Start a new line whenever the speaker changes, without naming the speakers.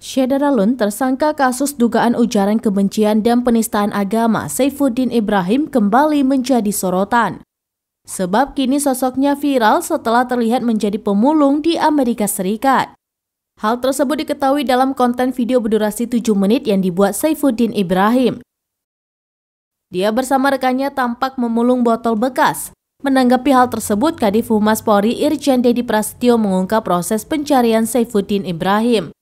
Syedara Lun, tersangka kasus dugaan ujaran kebencian dan penistaan agama Saifuddin Ibrahim kembali menjadi sorotan. Sebab kini sosoknya viral setelah terlihat menjadi pemulung di Amerika Serikat. Hal tersebut diketahui dalam konten video berdurasi 7 menit yang dibuat Saifuddin Ibrahim. Dia bersama rekannya tampak memulung botol bekas. Menanggapi hal tersebut, Kadif Humas Polri Irjen Dedi Prasetyo mengungkap proses pencarian Saifuddin Ibrahim.